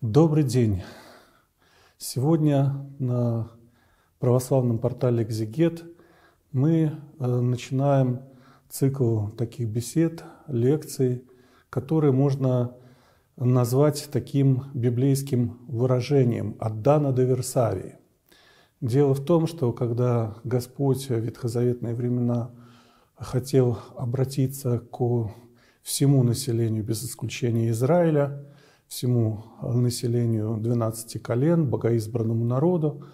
Добрый день! Сегодня на православном портале «Экзегет» мы э, начинаем цикл таких бесед, лекций, которые можно назвать таким библейским выражением «от Дана до Версавии». Дело в том, что когда Господь в ветхозаветные времена хотел обратиться к всему населению без исключения Израиля – всему населению 12 колен, богоизбранному народу,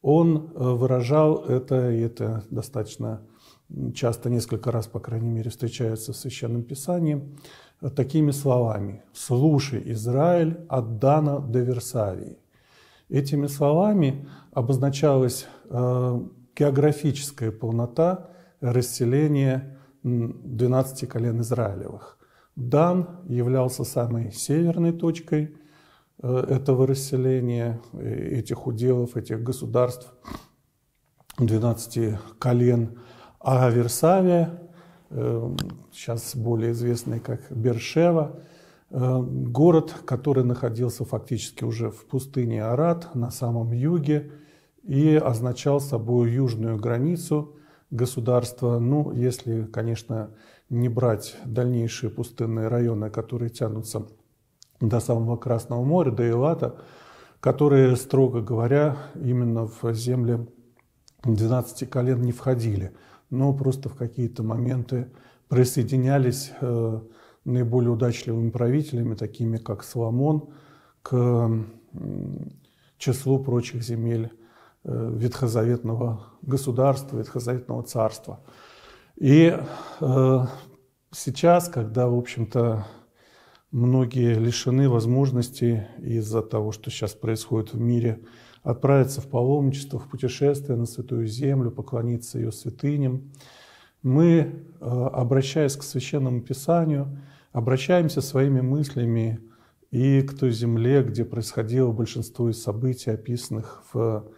он э, выражал это, и это достаточно часто, несколько раз, по крайней мере, встречается в Священном Писании, такими словами «Слушай, Израиль, отдано до Версавии». Этими словами обозначалась э, географическая полнота расселения 12 колен Израилевых. Дан являлся самой северной точкой э, этого расселения, э, этих уделов, этих государств, 12 колен. А Версавия, э, сейчас более известный как Бершева, город, который находился фактически уже в пустыне Арат на самом юге и означал собой южную границу государства, ну, если, конечно, не брать дальнейшие пустынные районы, которые тянутся до самого Красного моря, до Элата, которые, строго говоря, именно в земли 12 колен не входили, но просто в какие-то моменты присоединялись э, наиболее удачливыми правителями, такими как Соломон, к э, числу прочих земель э, ветхозаветного государства, ветхозаветного царства – и э, сейчас, когда, в общем-то, многие лишены возможности из-за того, что сейчас происходит в мире, отправиться в паломничество, в путешествие на Святую Землю, поклониться ее святыням. Мы, э, обращаясь к Священному Писанию, обращаемся своими мыслями и к той земле, где происходило большинство из событий, описанных в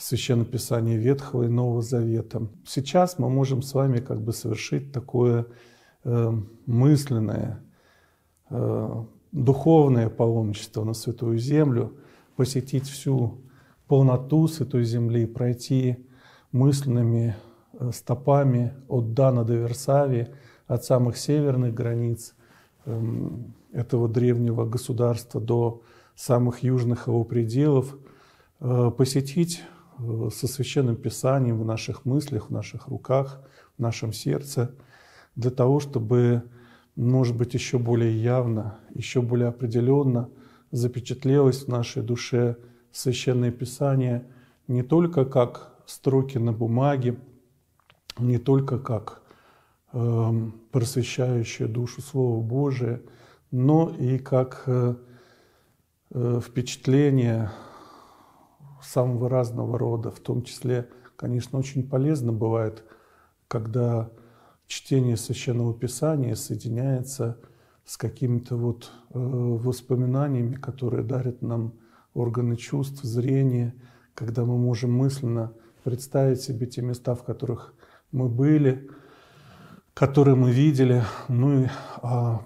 Священном Писании Ветхого и Нового Завета. Сейчас мы можем с вами как бы совершить такое э, мысленное, э, духовное паломничество на Святую Землю, посетить всю полноту Святой Земли, пройти мысленными э, стопами от Дана до Версавии, от самых северных границ э, этого древнего государства до самых южных его пределов, э, посетить Э, со Священным Писанием в наших мыслях, в наших руках, в нашем сердце, для того, чтобы, может быть, еще более явно, еще более определенно запечатлелось в нашей душе Священное Писание не только как строки на бумаге, не только как э, просвещающее душу Слово Божие, но и как э, э впечатление самого разного рода, в том числе, конечно, очень полезно бывает, когда чтение священного писания соединяется с какими-то вот э, воспоминаниями, которые дарят нам органы чувств, зрение, когда мы можем мысленно представить себе те места, в которых мы были, которые мы видели, ну и а,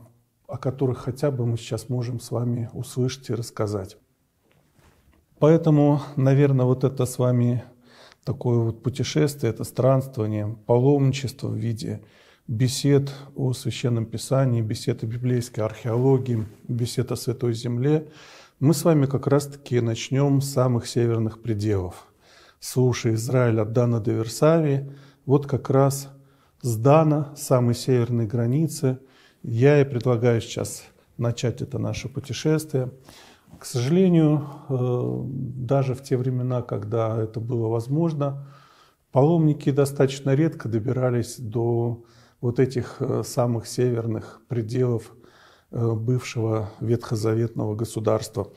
о которых хотя бы мы сейчас можем с вами услышать и рассказать. Поэтому, наверное, вот это с вами такое вот путешествие, это странствование, паломничество в виде бесед о Священном Писании, бесед о библейской археологии, бесед о Святой Земле, мы с вами как раз-таки начнем с самых северных пределов. Суши Израиля от Дана до Версавии, вот как раз с Дана, самой северной границы, я и предлагаю сейчас начать это наше путешествие – к сожалению, э, даже в те времена, когда это было возможно, паломники достаточно редко добирались до вот этих э, самых северных пределов э, бывшего ветхозаветного государства.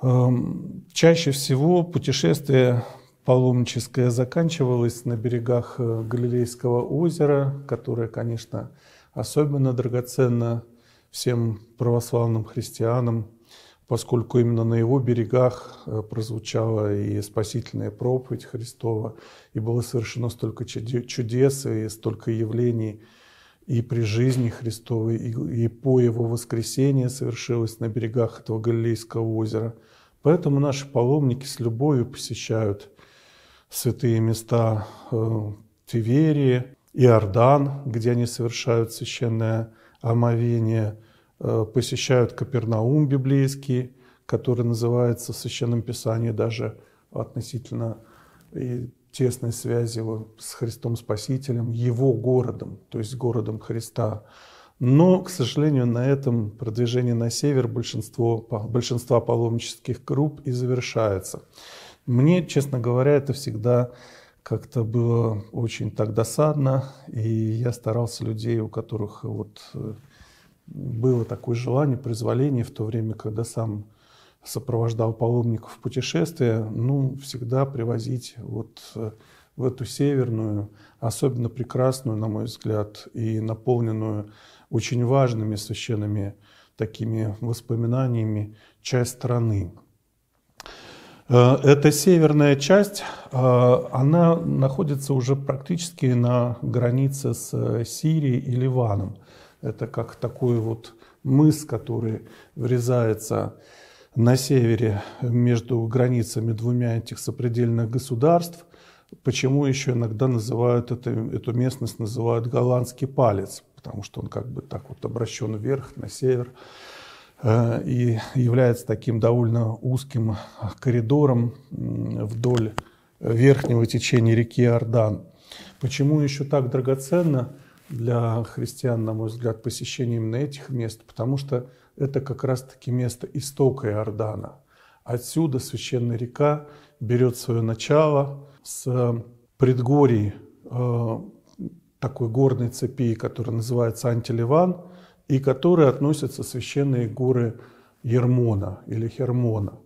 Эм, чаще всего путешествие паломническое заканчивалось на берегах Галилейского озера, которое, конечно, особенно драгоценно всем православным христианам, поскольку именно на его берегах э, прозвучала и спасительная проповедь Христова, и было совершено столько чудес и столько явлений и при жизни Христовой, и, по его воскресении совершилось на берегах этого Галилейского озера. Поэтому наши паломники с любовью посещают святые места э, Тиверии, Иордан, где они совершают священное омовение – Э, посещают Капернаум библейский, который называется в Писанием, даже относительно э, тесной связи его с Христом Спасителем, его городом, то есть городом Христа. Но, к сожалению, на этом продвижение на север большинство, большинства паломнических групп и завершается. Мне, честно говоря, это всегда как-то было очень так досадно, и я старался людей, у которых вот э, было такое желание, призволение в то время, когда сам сопровождал паломников в путешествие, ну, всегда привозить вот э, в эту северную, особенно прекрасную, на мой взгляд, и наполненную очень важными священными такими воспоминаниями часть страны. Э, эта северная часть, э, она находится уже практически на границе с Сирией и Ливаном. Это как такой вот мыс, который врезается на севере между границами двумя этих сопредельных государств. Почему еще иногда называют это, эту местность называют голландский палец, потому что он как бы так вот обращен вверх, на север, э, и является таким довольно узким коридором вдоль верхнего течения реки Ордан. Почему еще так драгоценно? для христиан, на мой взгляд, посещение именно этих мест, потому что это как раз-таки место истока Иордана. Отсюда священная река берет свое начало с э, предгорий э, такой горной цепи, которая называется Антиливан, и которые относятся священные горы Ермона или Хермона.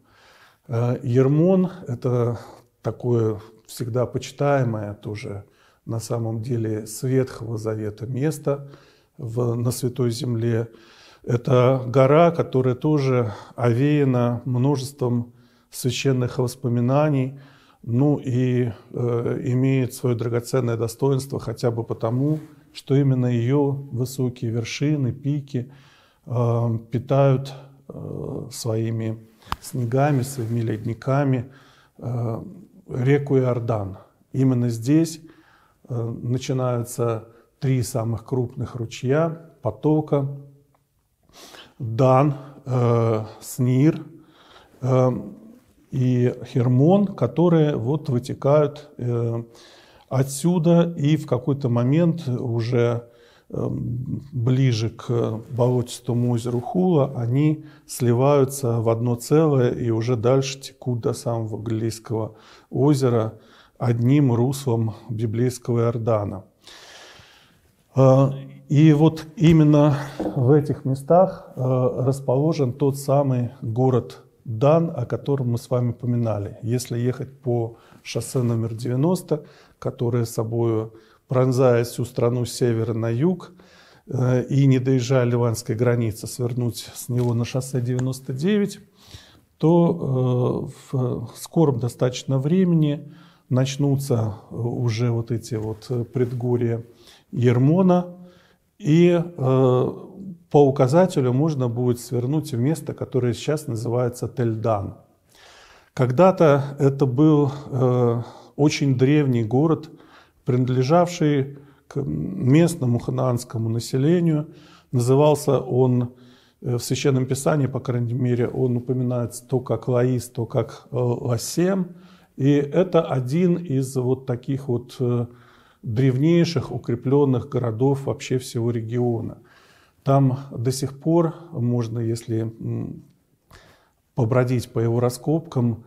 Э, Ермон – это такое всегда почитаемое тоже на самом деле с Ветхого Завета место в, на Святой Земле. Это гора, которая тоже овеяна множеством священных воспоминаний, ну и э, имеет свое драгоценное достоинство хотя бы потому, что именно ее высокие вершины, пики э, питают э, своими снегами, своими ледниками э, реку Иордан. Именно здесь Э, начинаются три самых крупных ручья потока. Дан, э, Снир э, и Хермон, которые вот вытекают э, отсюда и в какой-то момент уже э, ближе к болотистому озеру Хула, они сливаются в одно целое и уже дальше текут до самого Галилейского озера, одним руслом библейского Иордана. А, и вот именно в этих местах а, расположен тот самый город Дан, о котором мы с вами поминали. Если ехать по шоссе номер 90, которое собой пронзая всю страну с севера на юг, э, и не доезжая ливанской границы, свернуть с него на шоссе 99, то э, в скором достаточно времени начнутся э, уже вот эти вот э, предгорья Ермона, и э, по указателю можно будет свернуть в место, которое сейчас называется Тельдан. Когда-то это был э, очень древний город, принадлежавший к местному ханаанскому населению. Назывался он э, в Священном Писании, по крайней мере, он упоминается то как Лаис, то как Ласем – и это один из вот таких вот э, древнейших укрепленных городов вообще всего региона. Там до сих пор можно, если побродить по его раскопкам,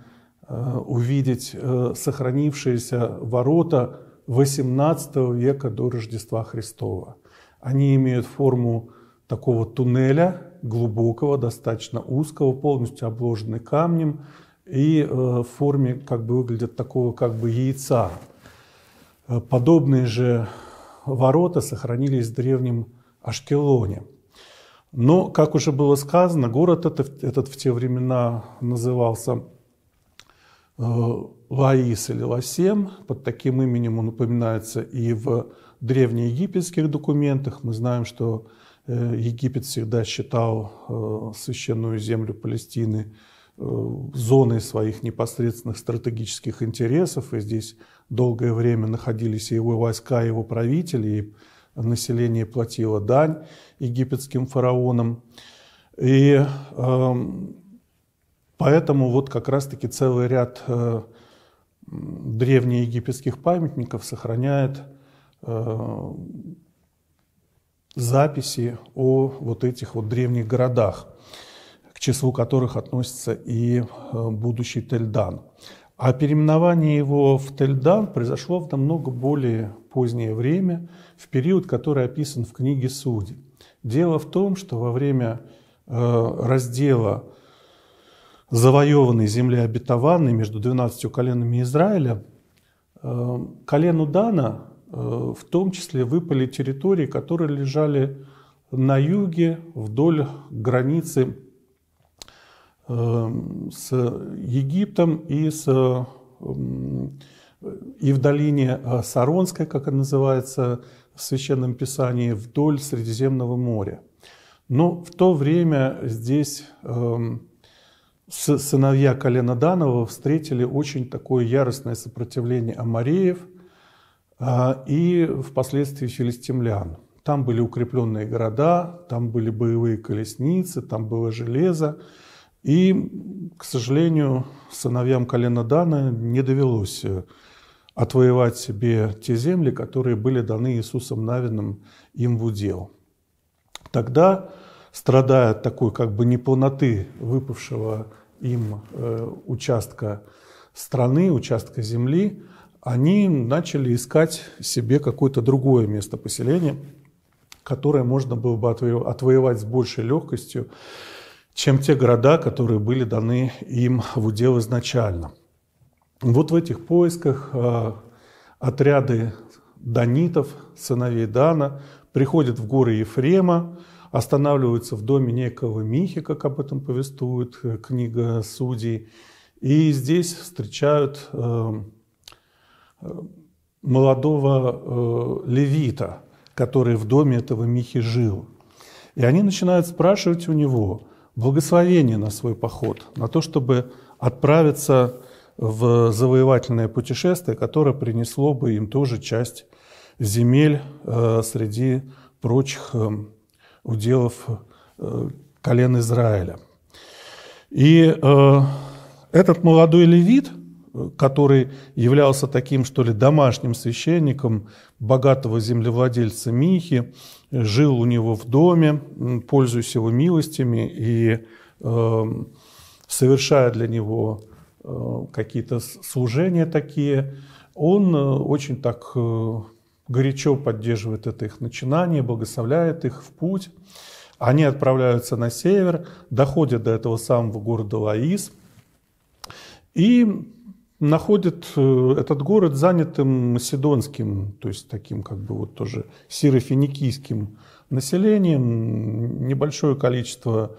э, увидеть э, сохранившиеся ворота XVIII века до Рождества Христова. Они имеют форму такого туннеля, глубокого, достаточно узкого, полностью обложенный камнем, и э, в форме как бы выглядят такого как бы яйца. Э, подобные же ворота сохранились в древнем Ашкелоне. Но, как уже было сказано, город этот, этот в те времена назывался э, Лаис или Ласем. Под таким именем он упоминается и в древнеегипетских документах. Мы знаем, что Египет всегда считал священную землю Палестины – Э, зоной своих непосредственных стратегических интересов, и здесь долгое время находились его войска, его правители, и население платило дань египетским фараонам. И э, поэтому вот как раз-таки целый ряд э, древнеегипетских памятников сохраняет э, записи о вот этих вот древних городах числу которых относится и э, будущий Тельдан. А переименование его в Тельдан произошло в намного более позднее время, в период, который описан в книге Судей. Дело в том, что во время э, раздела завоеванной земли обетованной между 12 коленами Израиля, э, колену Дана в том числе выпали территории, которые лежали на юге вдоль границы Эм, с Египтом и, с, эм, и в долине э, Саронской, как она называется в Священном Писании, вдоль Средиземного моря. Но в то время здесь эм, сыновья колена Данова встретили очень такое яростное сопротивление амареев э, и впоследствии филистимлян. Там были укрепленные города, там были боевые колесницы, там было железо. И, к сожалению, сыновьям колена Дана не довелось э, отвоевать себе те земли, которые были даны Иисусом Навиным им в удел. Тогда, страдая от такой как бы неполноты выпавшего им э, участка страны, участка земли, они начали искать себе какое-то другое место поселения, которое можно было бы отвоевать с большей легкостью, чем те города, которые были даны им в удел изначально. Вот в этих поисках э, отряды данитов, сыновей Дана, приходят в горы Ефрема, останавливаются в доме некого Михи, как об этом повествует э, книга Судей, и здесь встречают э, молодого левита, который в доме этого Михи жил. И они начинают спрашивать у него – благословение на свой поход, на то, чтобы отправиться в завоевательное путешествие, которое принесло бы им тоже часть земель э, среди прочих э, уделов э, колен Израиля. И э, этот молодой левит – который являлся таким, что ли, домашним священником богатого землевладельца Михи, жил у него в доме, пользуясь его милостями и э, совершая для него э, какие-то служения такие, он э, очень так э, горячо поддерживает это их начинание, благословляет их в путь. Они отправляются на север, доходят до этого самого города Лаис – и находит э, этот город занятым македонским, то есть таким как бы вот тоже сирофиникийским населением, небольшое количество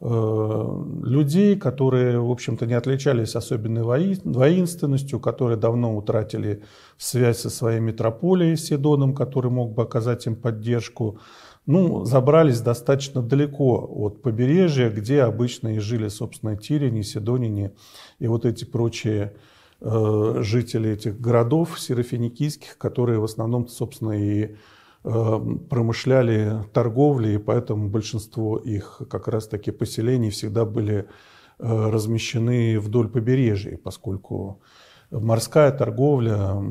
э, людей, которые, в общем-то, не отличались особенной воинственностью, которые давно утратили связь со своей метрополией Сидоном, который мог бы оказать им поддержку, ну, забрались достаточно далеко от побережья, где обычно и жили, собственно, тирине, сидонине и вот эти прочие Э, жители этих городов серафиникийских, которые в основном, собственно, и э, промышляли торговлей, и поэтому большинство их как раз-таки поселений всегда были э, размещены вдоль побережья, поскольку морская торговля,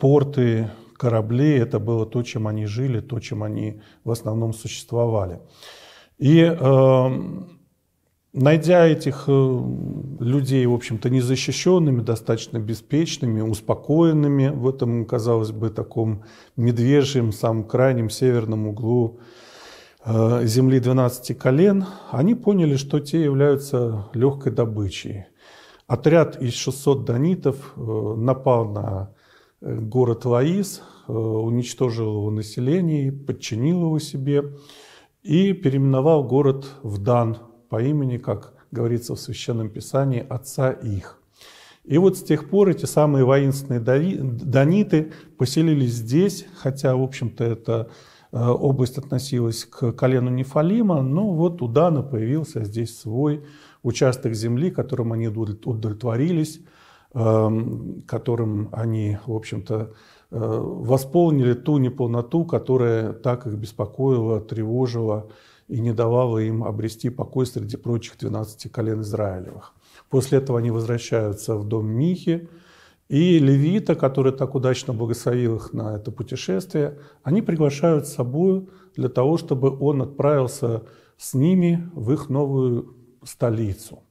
порты, корабли – это было то, чем они жили, то, чем они в основном существовали. И найдя этих э, людей, в общем-то, незащищенными, достаточно беспечными, успокоенными в этом, казалось бы, таком медвежьем, самом крайнем северном углу э, земли 12 колен, они поняли, что те являются легкой добычей. Отряд из 600 донитов э, напал на город Лаис, уничтожил его население, подчинил его себе и переименовал город в Дан, по имени, как говорится в Священном Писании, отца их. И вот с тех пор эти самые воинственные даниты поселились здесь, хотя, в общем-то, эта э, область относилась к колену Нефалима, но вот у Дана появился здесь свой участок земли, которым они удовлетворились, эм, которым они, в общем-то, Э, восполнили ту неполноту, которая так их беспокоила, тревожила и не давала им обрести покой среди прочих 12 колен Израилевых. После этого они возвращаются в дом Михи, и левита, который так удачно благословил их на это путешествие, они приглашают с собой для того, чтобы он отправился с ними в их новую столицу.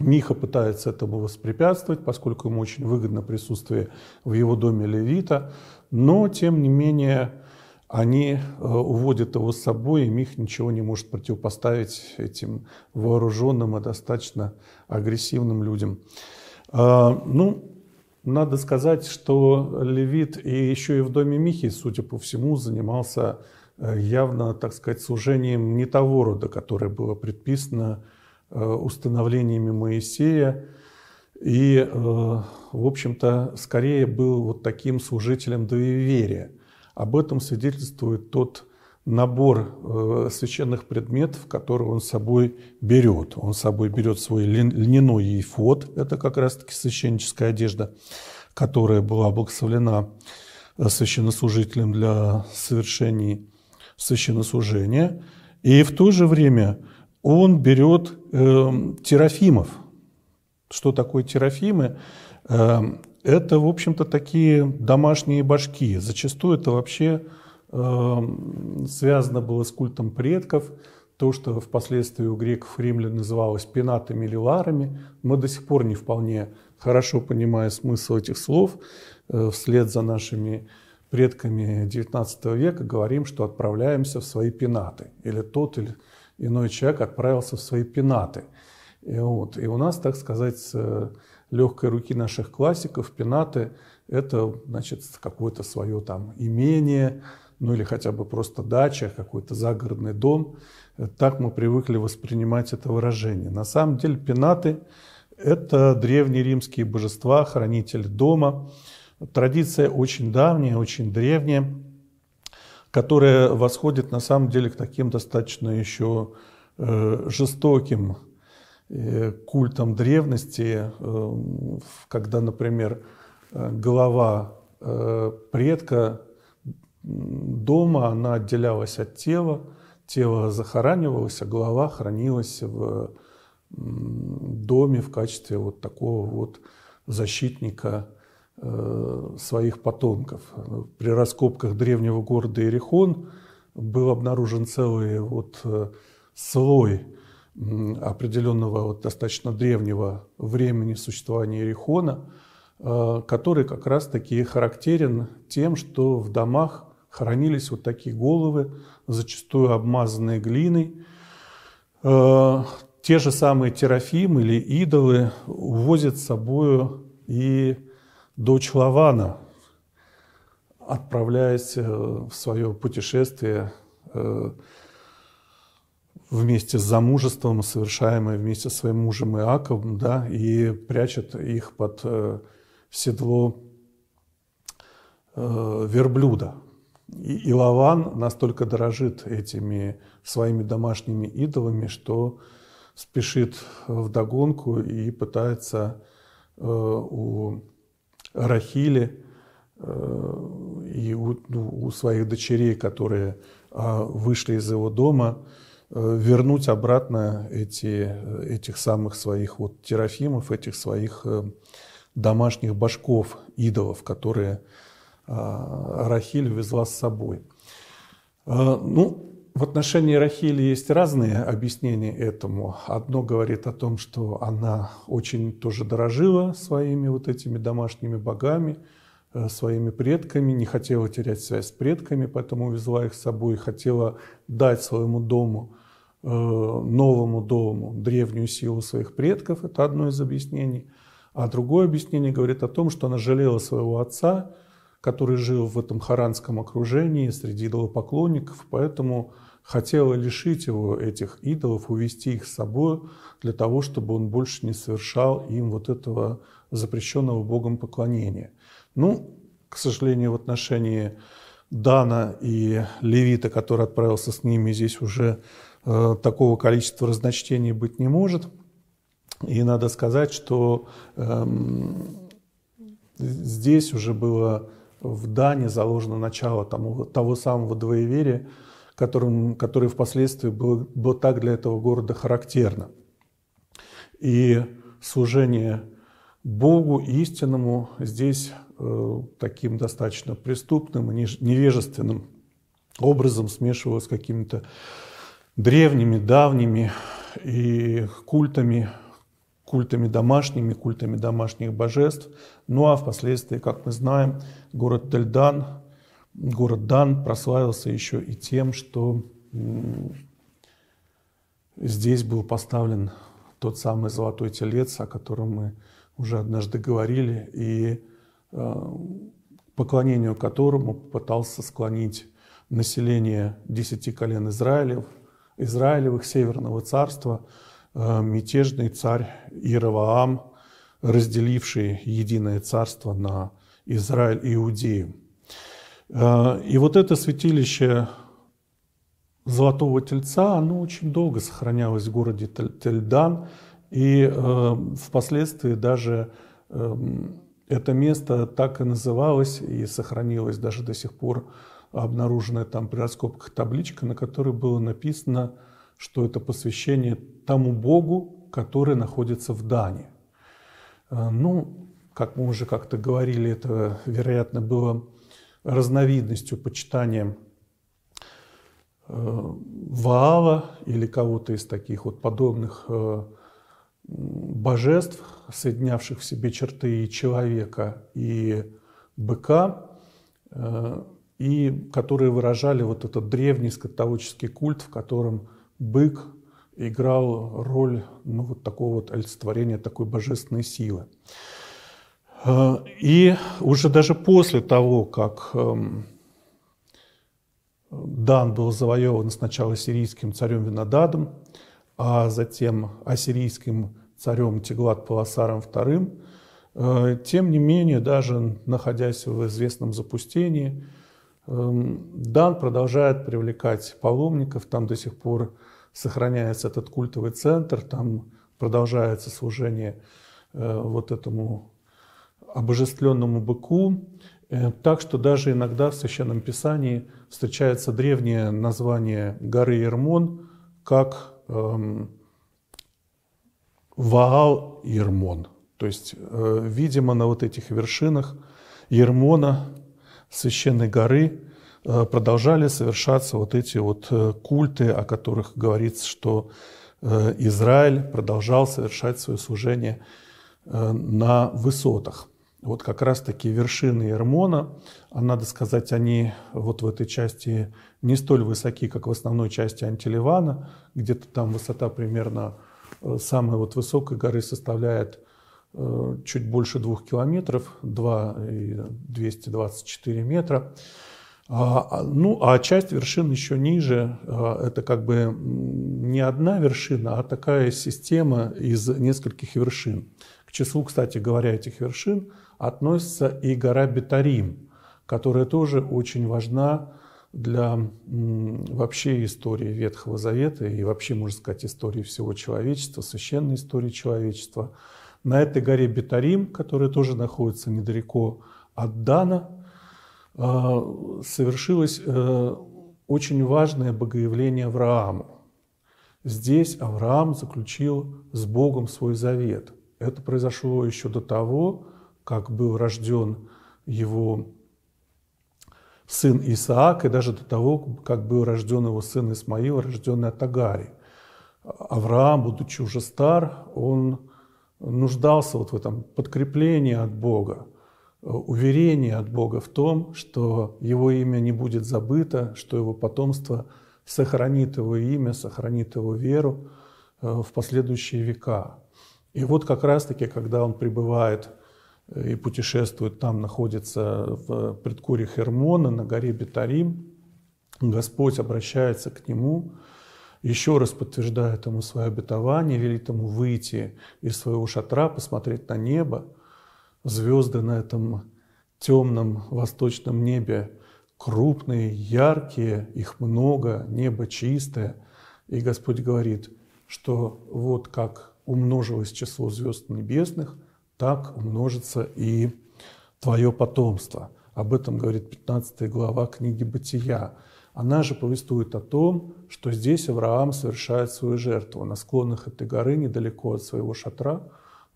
Миха пытается этому воспрепятствовать, поскольку ему очень выгодно присутствие в его доме Левита, но, тем не менее, они э, уводят его с собой, и Мих ничего не может противопоставить этим вооруженным и достаточно агрессивным людям. А, ну, надо сказать, что Левит и еще и в доме Михи, судя по всему, занимался э, явно, так сказать, служением не того рода, которое было предписано Э, установлениями Моисея. И, э, в общем-то, скорее был вот таким служителем доверия. Об этом свидетельствует тот набор э, священных предметов, которые он с собой берет. Он с собой берет свой льняной ефот, это как раз-таки священническая одежда, которая была благословлена священнослужителем для совершения священнослужения. И в то же время он берет э, терафимов. Что такое терафимы? Э, это, в общем-то, такие домашние башки. Зачастую это вообще э, связано было с культом предков, то, что впоследствии у греков и римлян называлось пенатами или ларами. Мы до сих пор не вполне хорошо понимая смысл этих слов, э, вслед за нашими предками XIX века говорим, что отправляемся в свои пенаты, или тот, или иной человек отправился в свои пенаты. И, вот, и у нас, так сказать, с э, легкой руки наших классиков пенаты – это, значит, какое-то свое там имение, ну или хотя бы просто дача, какой-то загородный дом. Э, так мы привыкли воспринимать это выражение. На самом деле пенаты – это древние римские божества, хранители дома. Традиция очень давняя, очень древняя которая восходит на самом деле к таким достаточно еще э, жестоким э, культам древности, э, когда, например, голова предка дома, она отделялась от тела, тело захоранивалось, а голова хранилась в доме в качестве вот такого вот защитника Э, своих потомков. При раскопках древнего города Ирихон был обнаружен целый вот э, слой определенного вот достаточно древнего времени существования Ирихона, э, который как раз-таки характерен тем, что в домах хранились вот такие головы, зачастую обмазанные глиной. Те же самые терафим или идолы увозят с собой и дочь Лавана, отправляясь э, в свое путешествие э, вместе с замужеством, совершаемое вместе со своим мужем Иаковом, да, и прячет их под э, седло верблюда. И, Лаван настолько дорожит этими своими домашними идолами, что спешит в догонку и пытается у Рахиле э, и у, ну, у своих дочерей, которые э, вышли из его дома, э, вернуть обратно эти, этих самых своих вот терафимов, этих своих домашних башков, идолов, которые Рахиль везла с собой. Ну, в отношении Рахили есть разные объяснения этому. Одно говорит о том, что она очень тоже дорожила своими вот этими домашними богами, э, своими предками, не хотела терять связь с предками, поэтому увезла их с собой и хотела дать своему дому, э, новому дому, древнюю силу своих предков. Это одно из объяснений. А другое объяснение говорит о том, что она жалела своего отца, который жил в этом харанском окружении среди идолопоклонников, поэтому хотела лишить его этих идолов, увести их с собой для того, чтобы он больше не совершал им вот этого запрещенного Богом поклонения. Ну, к сожалению, в отношении Дана и Левита, который отправился с ними, здесь уже э, такого количества разночтений быть не может. И надо сказать, что э, здесь уже было в Дане заложено начало тому, того самого двоеверия, которым, которое впоследствии было, было так для этого города характерно. И служение Богу истинному здесь э, таким достаточно преступным и невежественным образом смешивалось с какими-то древними, давними и культами, культами домашними, культами домашних божеств. Ну а впоследствии, как мы знаем, город Тельдан город Дан прославился еще и тем, что здесь был поставлен тот самый золотой телец, о котором мы уже однажды говорили, и э, поклонению которому пытался склонить население десяти колен Израилев, Израилевых, Северного царства, э, мятежный царь Иераваам, разделивший единое царство на Израиль и Иудею. Э, и вот это святилище Золотого Тельца, оно очень долго сохранялось в городе Тельдан, и э, впоследствии даже эм, это место так и называлось и сохранилось даже до сих пор обнаруженная там при раскопках табличка, на которой было написано, что это посвящение тому богу, который находится в Дании. Э, ну, как мы уже как-то говорили, это, вероятно, было разновидностью, почитания э, Ваала или кого-то из таких вот подобных э, божеств, соединявших в себе черты и человека, и быка, э, и которые выражали вот этот древний скотоводческий культ, в котором бык играл роль ну, вот такого вот олицетворения такой божественной силы. Э, и уже даже после того, как эм, Дан был завоеван сначала сирийским царем Винодадом, а затем ассирийским царем Теглат-Паласаром II, э, тем не менее, даже находясь в известном запустении, эм, Дан продолжает привлекать паломников, там до сих пор сохраняется этот культовый центр, там продолжается служение э, вот этому обожествленному быку, э, так что даже иногда в Священном Писании встречается древнее название горы Ермон как эм, Ваал Ермон. То есть, э, видимо, на вот этих вершинах Ермона, священной горы, э, продолжали совершаться вот эти вот э, культы, о которых говорится, что э, Израиль продолжал совершать свое служение э, на высотах вот как раз-таки вершины Ермона, а надо сказать, они вот в этой части не столь высоки, как в основной части Антиливана, где-то там высота примерно э, самой вот высокой горы составляет э, чуть больше двух километров, 2 224 метра. А, а, ну, а часть вершин еще ниже, э, это как бы не одна вершина, а такая система из нескольких вершин, числу, кстати говоря, этих вершин относится и гора Бетарим, которая тоже очень важна для вообще истории Ветхого Завета и вообще, можно сказать, истории всего человечества, священной истории человечества. На этой горе Бетарим, которая тоже находится недалеко от Дана, а, совершилось э, очень важное богоявление Аврааму. Здесь Авраам заключил с Богом свой завет это произошло еще до того, как был рожден его сын Исаак, и даже до того, как был рожден его сын Исмаил, рожденный от Агари. Авраам, будучи уже стар, он нуждался вот в этом подкреплении от Бога, уверении от Бога в том, что его имя не будет забыто, что его потомство сохранит его имя, сохранит его веру э, в последующие века. И вот как раз-таки, когда он прибывает э, и путешествует, там находится в предкуре Хермона, на горе Бетарим, Господь обращается к нему, еще раз подтверждает ему свое обетование, велит ему выйти из своего шатра, посмотреть на небо. Звезды на этом темном восточном небе крупные, яркие, их много, небо чистое. И Господь говорит, что вот как умножилось число звезд небесных, так умножится и твое потомство. Об этом говорит 15 глава книги «Бытия». Она же повествует о том, что здесь Авраам совершает свою жертву. На склонах этой горы, недалеко от своего шатра,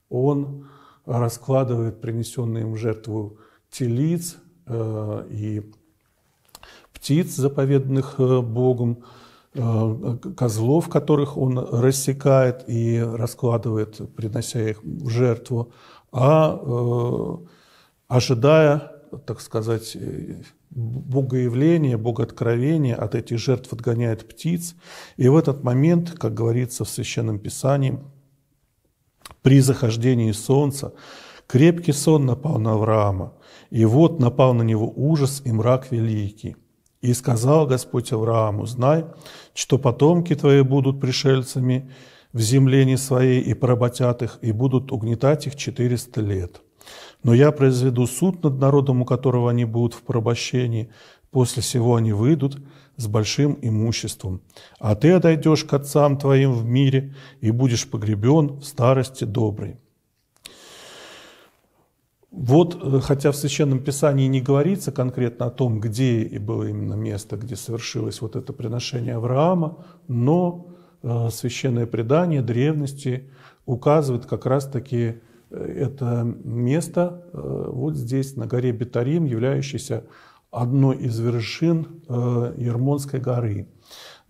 он раскладывает принесенные им в жертву телиц э, и птиц, заповеданных э, Богом, Э, козлов, которых он рассекает и раскладывает, принося их в жертву, а э, ожидая, так сказать, богоявление, богооткровение от этих жертв отгоняет птиц. И в этот момент, как говорится в Священном Писании, при захождении солнца крепкий сон напал на Авраама, и вот напал на него ужас и мрак великий – и сказал Господь Аврааму, знай, что потомки твои будут пришельцами в земле не своей и поработят их, и будут угнетать их четыреста лет. Но я произведу суд над народом, у которого они будут в порабощении, после всего они выйдут с большим имуществом. А ты отойдешь к отцам твоим в мире и будешь погребен в старости доброй. Вот, э, хотя в Священном Писании не говорится конкретно о том, где и было именно место, где совершилось вот это приношение Авраама, но э, священное предание древности указывает как раз-таки э, это место вот здесь, на горе Бетарим, являющейся одной из вершин Ермонской горы.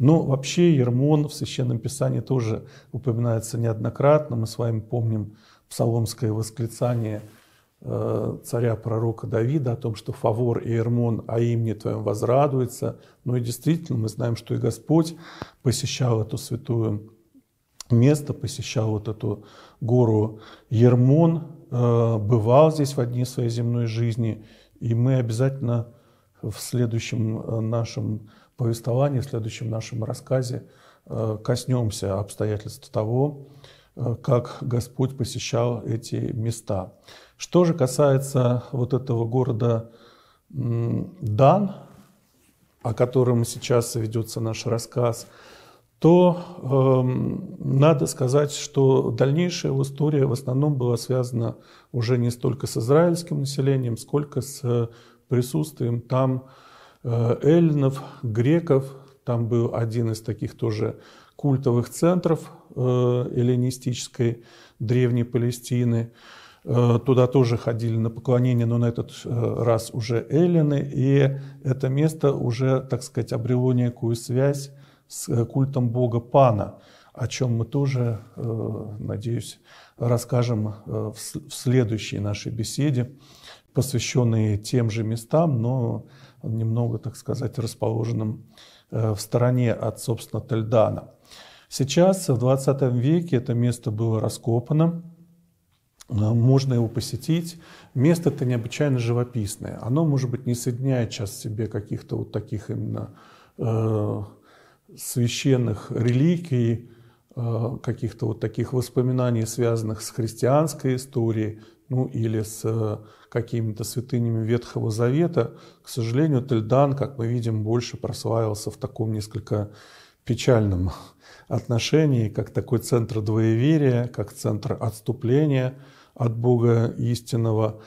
Но вообще Ермон в Священном Писании тоже упоминается неоднократно. Мы с вами помним псаломское восклицание – Э, царя-пророка Давида о том, что Фавор и Эрмон о а имени Твоем возрадуется. Ну и действительно, мы знаем, что и Господь посещал эту святую место, посещал вот эту гору Ермон, э, бывал здесь в одни своей земной жизни, и мы обязательно в следующем э, нашем повествовании, в следующем нашем рассказе коснемся обстоятельств того, Э, как Господь посещал эти места. Что же касается вот этого города Дан, о котором сейчас ведется наш рассказ, то э, надо сказать, что дальнейшая история в основном была связана уже не столько с израильским населением, сколько с э, присутствием там э, эллинов, греков. Там был один из таких тоже культовых центров Э, эллинистической древней Палестины. Э, туда тоже ходили на поклонение, но на этот э, раз уже эллины. И это место уже, так сказать, обрело некую связь с культом бога Пана, о чем мы тоже, надеюсь, расскажем в, в следующей нашей беседе, посвященной тем же местам, но немного, так сказать, расположенным в стороне от, собственно, Тальдана. Сейчас, в 20 веке, это место было раскопано, а, можно его посетить. Место это необычайно живописное. Оно, может быть, не соединяет сейчас в себе каких-то вот таких именно э, священных реликвий, э, каких-то вот таких воспоминаний, связанных с христианской историей, ну или с э, какими-то святынями Ветхого Завета. К сожалению, Тельдан, как мы видим, больше прославился в таком несколько печальном отношении, как такой центр двоеверия, как центр отступления от Бога истинного.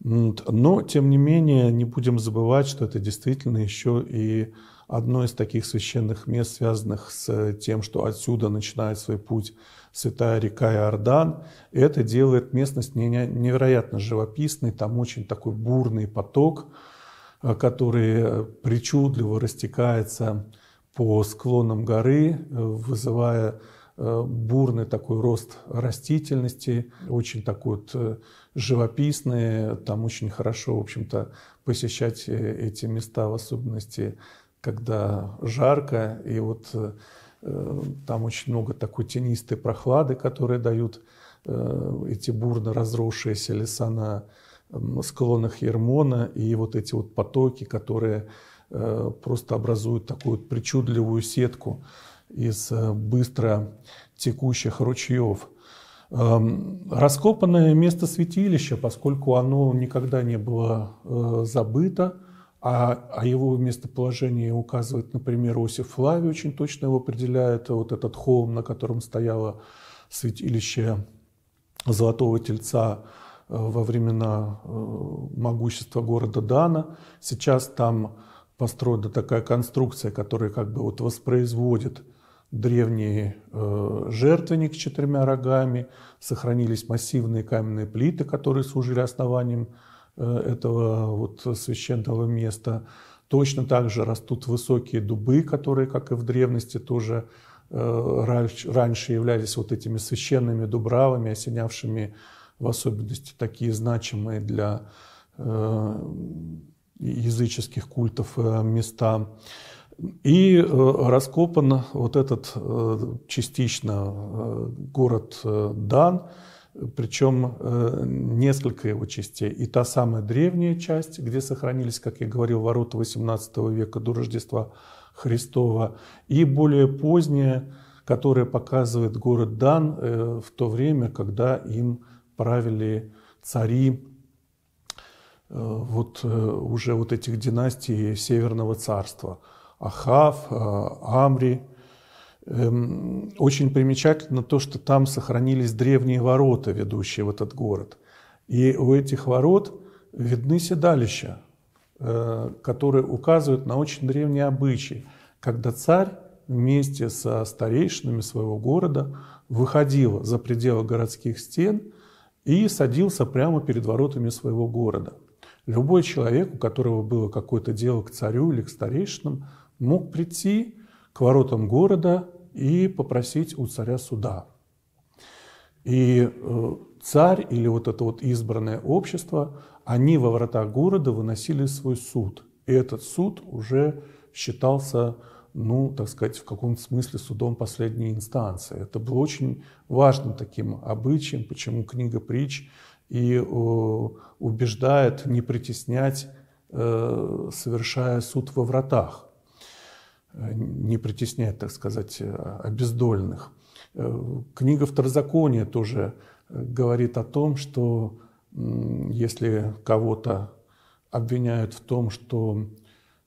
Но, тем не менее, не будем забывать, что это действительно еще и одно из таких священных мест, связанных с тем, что отсюда начинает свой путь святая река Иордан. это делает местность невероятно живописной, там очень такой бурный поток, э, который причудливо растекается по склонам горы, э, вызывая э, бурный такой рост растительности, очень такой вот э, живописный, там очень хорошо, в общем-то, посещать эти места, в особенности, когда жарко, и вот там очень много такой тенистой прохлады, которые дают эти бурно разросшиеся леса на склонах Ермона, и вот эти вот потоки, которые Э, просто образуют такую причудливую сетку из э, быстро текущих ручьев. Эм, раскопанное место святилища, поскольку оно никогда не было э, забыто, а, а его местоположение указывает, например, Осип Флавий, очень точно его определяет, вот этот холм, на котором стояло святилище Золотого Тельца во времена могущества города Дана. Сейчас там построена такая конструкция, которая как бы вот воспроизводит древний э, жертвенник с четырьмя рогами, сохранились массивные каменные плиты, которые служили основанием э, этого вот священного места. Точно так же растут высокие дубы, которые, как и в древности, тоже э, раньше, раньше являлись вот этими священными дубравами, осенявшими в особенности такие значимые для э, языческих культов э, места. И э, раскопан вот этот э, частично город Дан, причем несколько его частей. И та самая древняя часть, где сохранились, как я говорил, ворота XVIII века до Рождества Христова, и более поздняя, которая показывает город Дан в то время, когда им правили цари Э, вот э, уже вот этих династий Северного царства. Ахав, э, Амри. Эм, очень примечательно то, что там сохранились древние ворота, ведущие в этот город. И у этих ворот видны седалища, которые указывают на очень древние обычаи, когда царь вместе со старейшинами своего города выходил за пределы городских стен и садился прямо перед воротами своего города – Любой человек, у которого было какое-то дело к царю или к старейшинам, мог прийти к воротам города и попросить у царя суда. И э, царь или вот это вот избранное общество, они во вратах города выносили свой суд. И этот суд уже считался, ну, так сказать, в каком-то смысле судом последней инстанции. Это было очень важным таким обычаем, почему книга притч и убеждает не притеснять, э, совершая суд во вратах, э, не притеснять, так сказать, э, обездольных. Книга Второзакония тоже говорит о том, что если кого-то обвиняют в том, что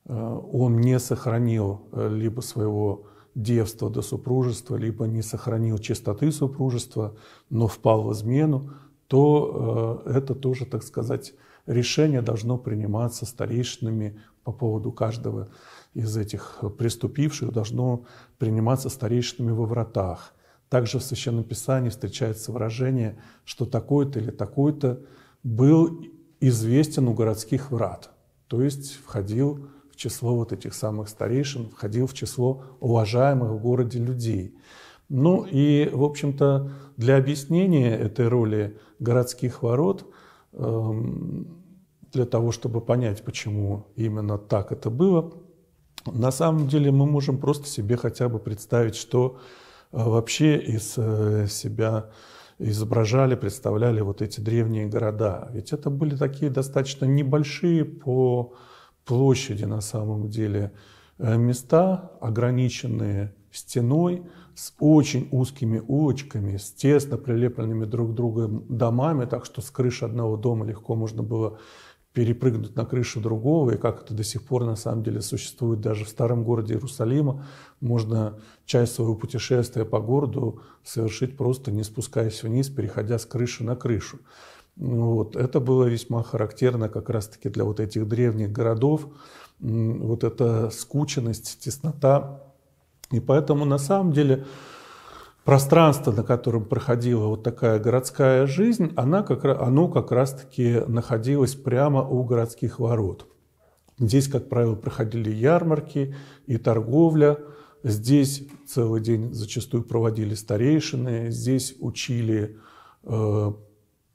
он не сохранил либо своего девства до супружества, либо не сохранил чистоты супружества, но впал в измену, то э, это тоже, так сказать, решение должно приниматься старейшинами по поводу каждого из этих преступивших, должно приниматься старейшинами во вратах. Также в Священном Писании встречается выражение, что такой-то или такой-то был известен у городских врат, то есть входил в число вот этих самых старейшин, входил в число уважаемых в городе людей. Ну и, в общем-то, для объяснения этой роли городских ворот, эм, для того, чтобы понять, почему именно так это было, на самом деле мы можем просто себе хотя бы представить, что э, вообще из э, себя изображали, представляли вот эти древние города. Ведь это были такие достаточно небольшие по площади на самом деле э, места, ограниченные стеной с очень узкими улочками, с тесно прилепленными друг к другу домами, так что с крыши одного дома легко можно было перепрыгнуть на крышу другого, и как это до сих пор на самом деле существует даже в старом городе Иерусалима, можно часть своего путешествия по городу совершить просто не спускаясь вниз, переходя с крыши на крышу. Ну вот. Это было весьма характерно как раз-таки для вот этих древних городов. Вот эта скученность, теснота, и поэтому на самом деле пространство, на котором проходила вот такая городская жизнь, она как, оно как раз-таки находилось прямо у городских ворот. Здесь, как правило, проходили ярмарки и торговля. Здесь целый день зачастую проводили старейшины, здесь учили э,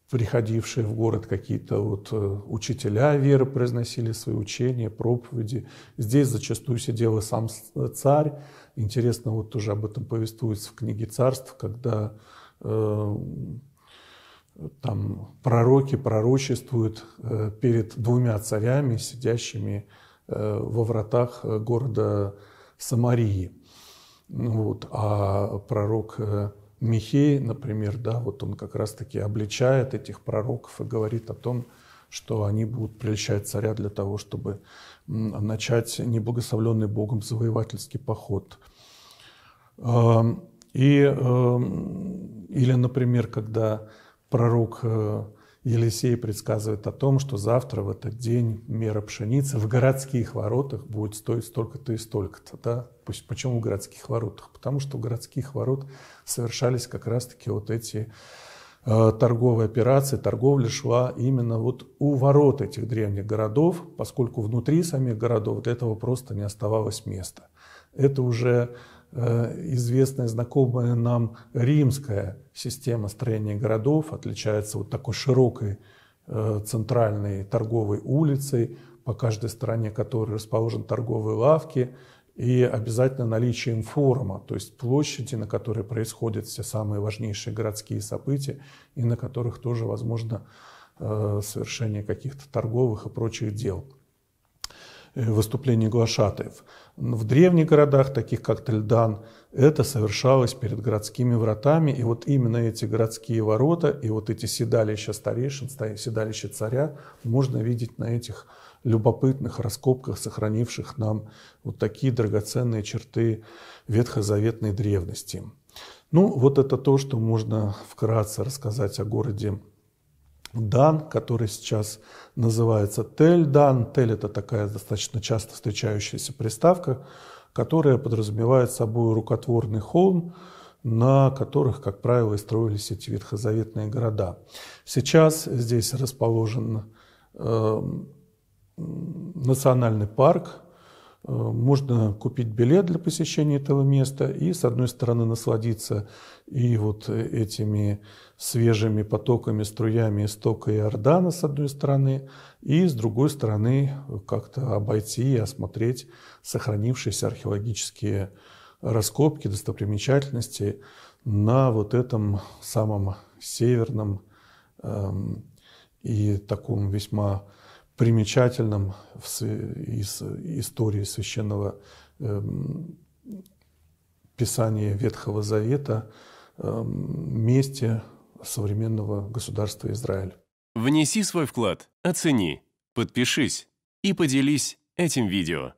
приходившие в город какие-то вот э, учителя веры произносили свои учения, проповеди. Здесь зачастую сидел и сам э, царь, Интересно, вот тоже об этом повествуется в книге «Царств», когда э, там пророки пророчествуют э, перед двумя царями, сидящими э, во вратах э, города Самарии. Вот, а пророк э, Михей, например, да, вот он как раз-таки обличает этих пророков и говорит о том, что они будут прельщать царя для того, чтобы начать неблагословленный Богом завоевательский поход. Эм, и, эм, или, например, когда пророк э, Елисей предсказывает о том, что завтра в этот день мера пшеницы в городских воротах будет стоить столько-то и столько-то. Да? Почему в городских воротах? Потому что в городских ворот совершались как раз-таки вот эти Э, торговые операции, торговля шла именно вот у ворот этих древних городов, поскольку внутри самих городов для этого просто не оставалось места. Это уже э, известная, знакомая нам римская система строения городов отличается вот такой широкой э, центральной торговой улицей, по каждой стороне которой расположены торговые лавки – и обязательно наличием форума, то есть площади, на которой происходят все самые важнейшие городские события и на которых тоже возможно э, совершение каких-то торговых и прочих дел э, выступление глашатаев. В древних городах, таких как Тельдан, это совершалось перед городскими вратами, и вот именно эти городские ворота и вот эти седалища старейшин, седалища царя можно видеть на этих любопытных раскопках, сохранивших нам вот такие драгоценные черты ветхозаветной древности. Ну, вот это то, что можно вкратце рассказать о городе Дан, который сейчас называется Тель-Дан. Тель – это такая достаточно часто встречающаяся приставка, которая подразумевает собой рукотворный холм, на которых, как правило, и строились эти ветхозаветные города. Сейчас здесь расположен эм, национальный парк, э, можно купить билет для посещения этого места и, с одной стороны, насладиться и вот э, этими свежими потоками, струями истока Иордана с одной стороны, и, с другой стороны, как-то обойти и осмотреть сохранившиеся археологические раскопки, достопримечательности на вот этом самом северном эм, и таком весьма Примечательным из истории священного эм, писания Ветхого Завета эм, месте современного государства Израиль. Внеси свой вклад, оцени, подпишись и поделись этим видео.